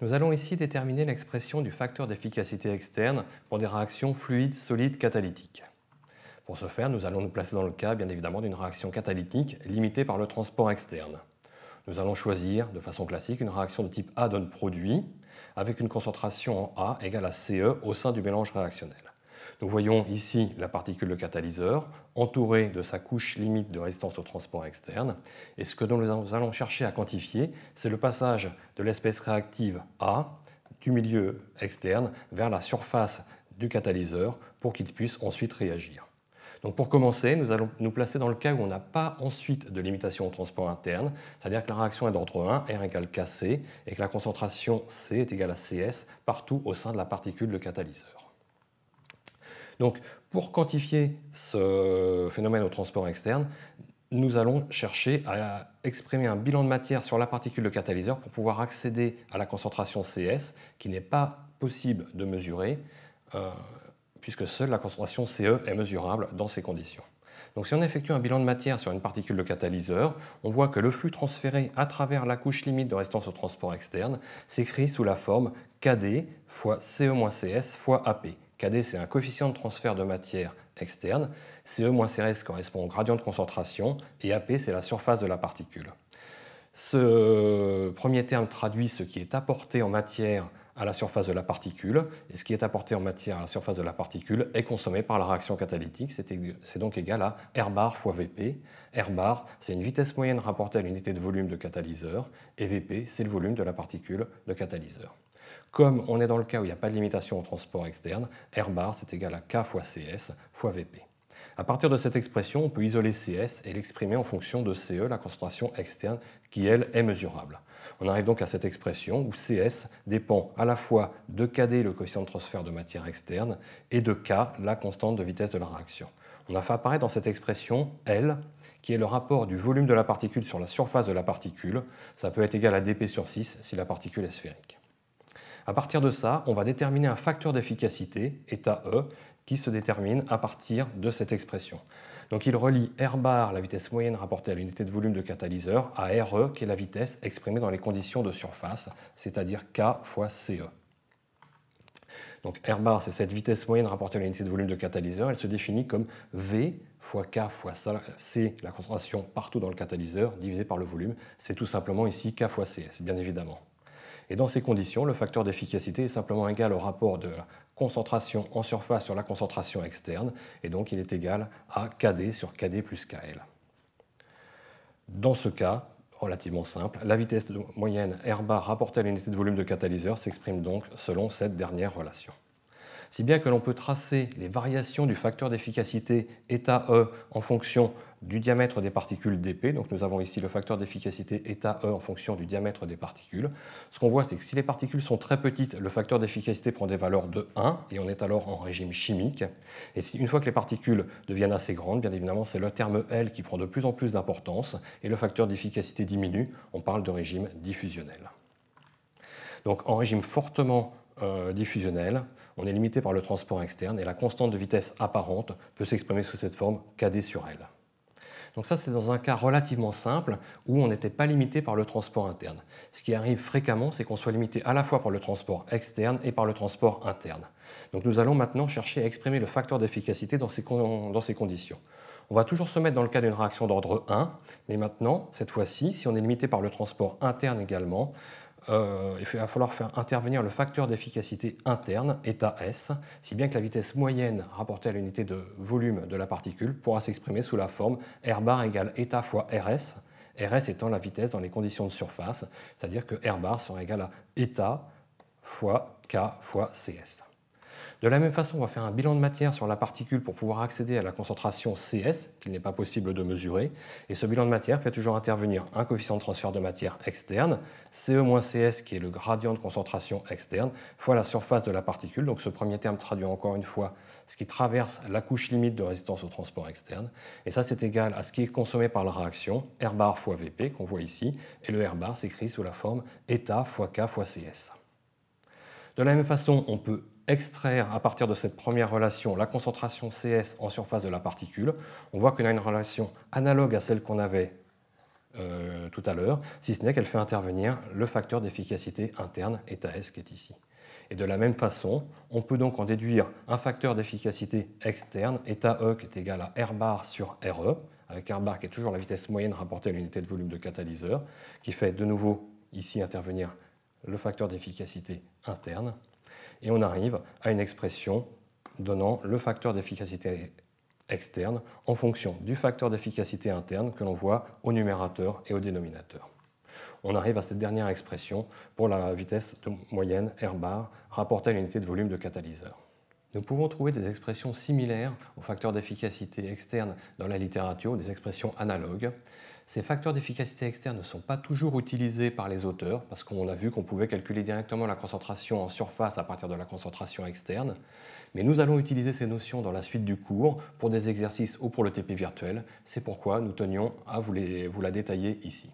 Nous allons ici déterminer l'expression du facteur d'efficacité externe pour des réactions fluides, solides, catalytiques. Pour ce faire, nous allons nous placer dans le cas, bien évidemment, d'une réaction catalytique limitée par le transport externe. Nous allons choisir, de façon classique, une réaction de type A donne produit, avec une concentration en A égale à CE au sein du mélange réactionnel. Nous voyons ici la particule de catalyseur entourée de sa couche limite de résistance au transport externe. Et ce que nous allons chercher à quantifier, c'est le passage de l'espèce réactive A du milieu externe vers la surface du catalyseur pour qu'il puisse ensuite réagir. Donc pour commencer, nous allons nous placer dans le cas où on n'a pas ensuite de limitation au transport interne, c'est-à-dire que la réaction est d'ordre 1, R égale KC, et que la concentration C est égale à CS partout au sein de la particule de catalyseur. Donc pour quantifier ce phénomène au transport externe, nous allons chercher à exprimer un bilan de matière sur la particule de catalyseur pour pouvoir accéder à la concentration CS qui n'est pas possible de mesurer euh, puisque seule la concentration CE est mesurable dans ces conditions. Donc si on effectue un bilan de matière sur une particule de catalyseur, on voit que le flux transféré à travers la couche limite de résistance au transport externe s'écrit sous la forme KD fois CE-CS fois AP, Kd, c'est un coefficient de transfert de matière externe, ce Cs correspond au gradient de concentration, et AP, c'est la surface de la particule. Ce premier terme traduit ce qui est apporté en matière à la surface de la particule, et ce qui est apporté en matière à la surface de la particule est consommé par la réaction catalytique, c'est donc égal à R bar fois Vp. R bar, c'est une vitesse moyenne rapportée à l'unité de volume de catalyseur, et Vp, c'est le volume de la particule de catalyseur. Comme on est dans le cas où il n'y a pas de limitation au transport externe, R bar, c'est égal à K fois Cs fois Vp. À partir de cette expression, on peut isoler CS et l'exprimer en fonction de CE, la concentration externe, qui elle est mesurable. On arrive donc à cette expression où CS dépend à la fois de KD, le coefficient de transfert de matière externe, et de K, la constante de vitesse de la réaction. On a fait apparaître dans cette expression L, qui est le rapport du volume de la particule sur la surface de la particule. Ça peut être égal à dp sur 6 si la particule est sphérique. À partir de ça, on va déterminer un facteur d'efficacité, état E, qui se détermine à partir de cette expression. Donc il relie R bar, la vitesse moyenne rapportée à l'unité de volume de catalyseur, à RE, qui est la vitesse exprimée dans les conditions de surface, c'est-à-dire K fois CE. Donc R bar, c'est cette vitesse moyenne rapportée à l'unité de volume de catalyseur. Elle se définit comme V fois K fois C, la concentration partout dans le catalyseur, divisé par le volume. C'est tout simplement ici K fois Cs, e, bien évidemment. Et dans ces conditions, le facteur d'efficacité est simplement égal au rapport de la concentration en surface sur la concentration externe, et donc il est égal à Kd sur Kd plus KL. Dans ce cas, relativement simple, la vitesse moyenne R bar rapportée à l'unité de volume de catalyseur s'exprime donc selon cette dernière relation si bien que l'on peut tracer les variations du facteur d'efficacité état E en fonction du diamètre des particules dp. Donc nous avons ici le facteur d'efficacité état E en fonction du diamètre des particules. Ce qu'on voit, c'est que si les particules sont très petites, le facteur d'efficacité prend des valeurs de 1 et on est alors en régime chimique. Et si, une fois que les particules deviennent assez grandes, bien évidemment, c'est le terme L qui prend de plus en plus d'importance et le facteur d'efficacité diminue. On parle de régime diffusionnel. Donc en régime fortement euh, diffusionnelle, on est limité par le transport externe et la constante de vitesse apparente peut s'exprimer sous cette forme KD sur L. Donc ça, c'est dans un cas relativement simple où on n'était pas limité par le transport interne. Ce qui arrive fréquemment, c'est qu'on soit limité à la fois par le transport externe et par le transport interne. Donc nous allons maintenant chercher à exprimer le facteur d'efficacité dans, dans ces conditions. On va toujours se mettre dans le cas d'une réaction d'ordre 1, mais maintenant, cette fois-ci, si on est limité par le transport interne également, euh, il va falloir faire intervenir le facteur d'efficacité interne, état S, si bien que la vitesse moyenne rapportée à l'unité de volume de la particule pourra s'exprimer sous la forme R bar égale état fois RS, RS étant la vitesse dans les conditions de surface, c'est-à-dire que R bar sera égal à état fois K fois CS. De la même façon, on va faire un bilan de matière sur la particule pour pouvoir accéder à la concentration CS, qu'il n'est pas possible de mesurer. Et ce bilan de matière fait toujours intervenir un coefficient de transfert de matière externe, CE-CS, qui est le gradient de concentration externe, fois la surface de la particule. Donc ce premier terme traduit encore une fois ce qui traverse la couche limite de résistance au transport externe. Et ça, c'est égal à ce qui est consommé par la réaction, R bar fois VP, qu'on voit ici. Et le R bar s'écrit sous la forme eta fois K fois CS. De la même façon, on peut extraire à partir de cette première relation la concentration CS en surface de la particule, on voit qu'on a une relation analogue à celle qu'on avait euh, tout à l'heure, si ce n'est qu'elle fait intervenir le facteur d'efficacité interne, eta S, qui est ici. Et de la même façon, on peut donc en déduire un facteur d'efficacité externe, eta E, qui est égal à R bar sur RE, avec R bar qui est toujours la vitesse moyenne rapportée à l'unité de volume de catalyseur, qui fait de nouveau ici intervenir le facteur d'efficacité interne, et on arrive à une expression donnant le facteur d'efficacité externe en fonction du facteur d'efficacité interne que l'on voit au numérateur et au dénominateur. On arrive à cette dernière expression pour la vitesse moyenne R bar rapportée à l'unité de volume de catalyseur. Nous pouvons trouver des expressions similaires aux facteurs d'efficacité externe dans la littérature, des expressions analogues. Ces facteurs d'efficacité externe ne sont pas toujours utilisés par les auteurs parce qu'on a vu qu'on pouvait calculer directement la concentration en surface à partir de la concentration externe, mais nous allons utiliser ces notions dans la suite du cours pour des exercices ou pour le TP virtuel. C'est pourquoi nous tenions à vous, vous la détailler ici.